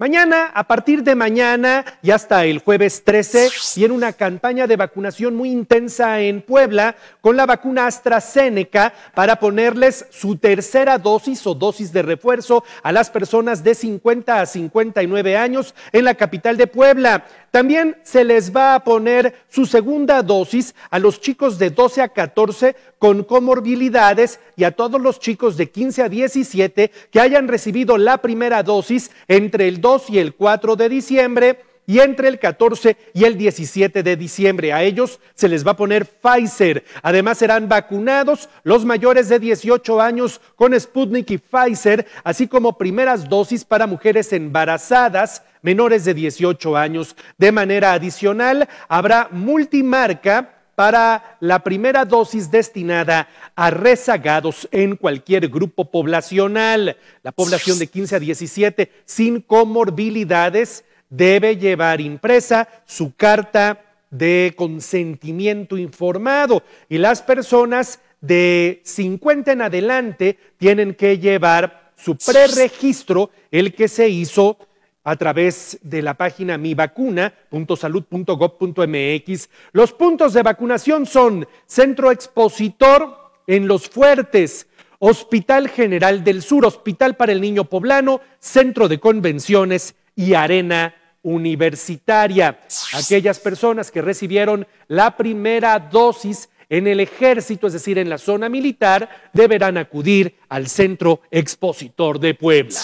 Mañana, a partir de mañana y hasta el jueves 13, tiene una campaña de vacunación muy intensa en Puebla con la vacuna AstraZeneca para ponerles su tercera dosis o dosis de refuerzo a las personas de 50 a 59 años en la capital de Puebla. También se les va a poner su segunda dosis a los chicos de 12 a 14 con comorbilidades y a todos los chicos de 15 a 17 que hayan recibido la primera dosis entre el 2 y el 4 de diciembre y entre el 14 y el 17 de diciembre. A ellos se les va a poner Pfizer. Además serán vacunados los mayores de 18 años con Sputnik y Pfizer, así como primeras dosis para mujeres embarazadas menores de 18 años. De manera adicional, habrá multimarca para la primera dosis destinada a rezagados en cualquier grupo poblacional. La población de 15 a 17 sin comorbilidades debe llevar impresa su carta de consentimiento informado y las personas de 50 en adelante tienen que llevar su preregistro, el que se hizo a través de la página mivacuna.salud.gov.mx. Los puntos de vacunación son Centro Expositor en Los Fuertes, Hospital General del Sur, Hospital para el Niño Poblano, Centro de Convenciones y Arena universitaria. Aquellas personas que recibieron la primera dosis en el ejército, es decir, en la zona militar, deberán acudir al Centro Expositor de Puebla.